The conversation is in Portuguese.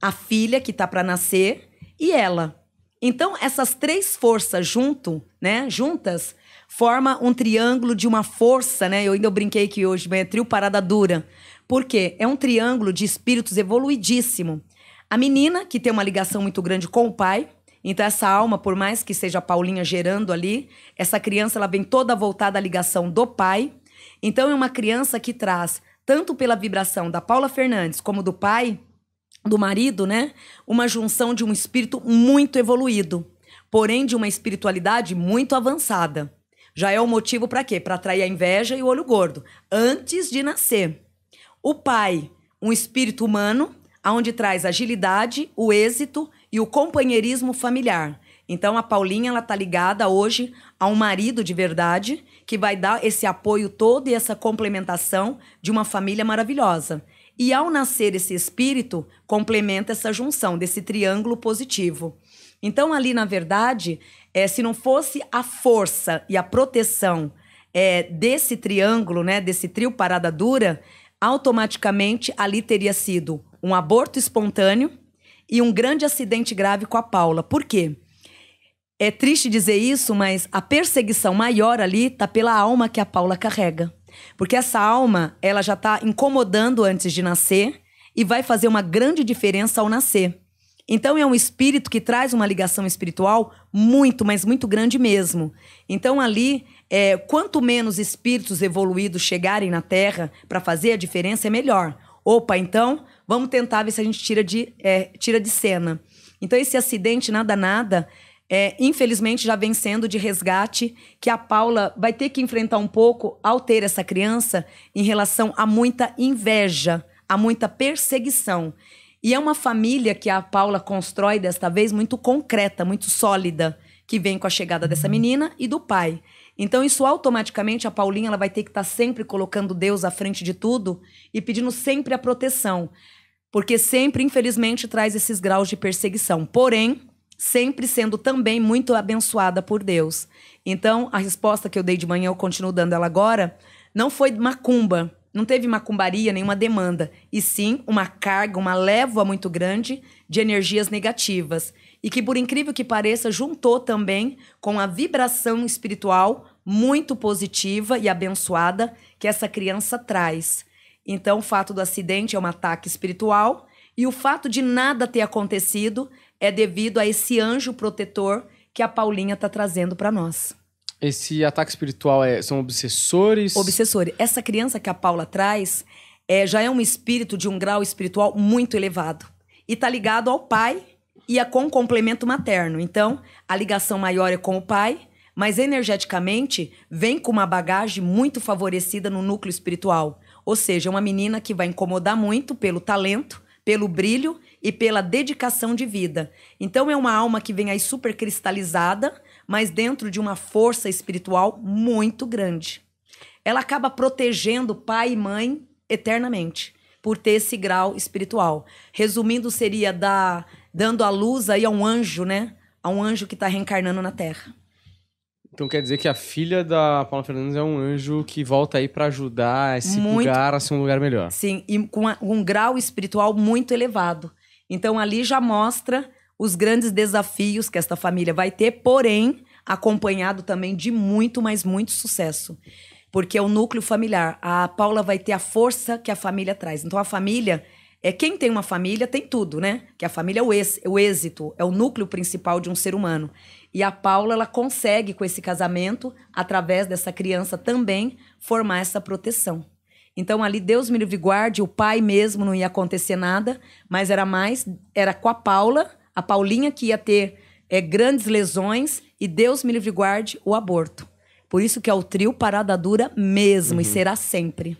a filha que tá para nascer e ela. Então, essas três forças junto, né, juntas, forma um triângulo de uma força, né? Eu ainda brinquei que hoje é trio parada dura. Por quê? É um triângulo de espíritos evoluidíssimo. A menina, que tem uma ligação muito grande com o pai, então essa alma, por mais que seja a Paulinha gerando ali, essa criança ela vem toda voltada à ligação do pai. Então é uma criança que traz tanto pela vibração da Paula Fernandes como do pai, do marido, né? Uma junção de um espírito muito evoluído, porém de uma espiritualidade muito avançada. Já é o um motivo para quê? Para atrair a inveja e o olho gordo, antes de nascer. O pai, um espírito humano, aonde traz agilidade, o êxito e o companheirismo familiar. Então a Paulinha ela tá ligada hoje a um marido de verdade que vai dar esse apoio todo e essa complementação de uma família maravilhosa. E ao nascer esse espírito, complementa essa junção desse triângulo positivo. Então, ali, na verdade, é, se não fosse a força e a proteção é, desse triângulo, né, desse trio parada dura, automaticamente ali teria sido um aborto espontâneo e um grande acidente grave com a Paula. Por quê? É triste dizer isso, mas a perseguição maior ali tá pela alma que a Paula carrega. Porque essa alma, ela já está incomodando antes de nascer e vai fazer uma grande diferença ao nascer. Então é um espírito que traz uma ligação espiritual muito, mas muito grande mesmo. Então ali, é, quanto menos espíritos evoluídos chegarem na Terra para fazer a diferença, é melhor. Opa, então vamos tentar ver se a gente tira de, é, tira de cena. Então esse acidente nada nada é, infelizmente já vem sendo de resgate, que a Paula vai ter que enfrentar um pouco ao ter essa criança em relação a muita inveja, a muita perseguição. E é uma família que a Paula constrói desta vez muito concreta, muito sólida, que vem com a chegada dessa uhum. menina e do pai. Então, isso automaticamente a Paulinha ela vai ter que estar tá sempre colocando Deus à frente de tudo e pedindo sempre a proteção. Porque sempre, infelizmente, traz esses graus de perseguição. Porém, sempre sendo também muito abençoada por Deus. Então, a resposta que eu dei de manhã, eu continuo dando ela agora, não foi macumba, não teve macumbaria, nenhuma demanda, e sim uma carga, uma leva muito grande de energias negativas. E que, por incrível que pareça, juntou também com a vibração espiritual muito positiva e abençoada que essa criança traz. Então, o fato do acidente é um ataque espiritual, e o fato de nada ter acontecido é devido a esse anjo protetor que a Paulinha está trazendo para nós. Esse ataque espiritual é, são obsessores? Obsessores. Essa criança que a Paula traz é, já é um espírito de um grau espiritual muito elevado. E está ligado ao pai e é com complemento materno. Então, a ligação maior é com o pai, mas energeticamente vem com uma bagagem muito favorecida no núcleo espiritual. Ou seja, é uma menina que vai incomodar muito pelo talento, pelo brilho e pela dedicação de vida. Então é uma alma que vem aí super cristalizada, mas dentro de uma força espiritual muito grande. Ela acaba protegendo pai e mãe eternamente por ter esse grau espiritual. Resumindo, seria dar, dando a luz aí a um anjo, né? A um anjo que está reencarnando na Terra. Então quer dizer que a filha da Paula Fernandes é um anjo que volta aí para ajudar esse muito, lugar a ser um lugar melhor. Sim, e com um grau espiritual muito elevado. Então ali já mostra os grandes desafios que esta família vai ter, porém acompanhado também de muito, mas muito sucesso. Porque é o núcleo familiar. A Paula vai ter a força que a família traz. Então a família é quem tem uma família tem tudo, né? Que a família é o, ex, o êxito, é o núcleo principal de um ser humano. E a Paula, ela consegue, com esse casamento, através dessa criança também, formar essa proteção. Então, ali, Deus me livre guarde, o pai mesmo não ia acontecer nada, mas era mais, era com a Paula, a Paulinha que ia ter é, grandes lesões, e Deus me livre guarde o aborto. Por isso que é o trio parada dura mesmo, uhum. e será sempre.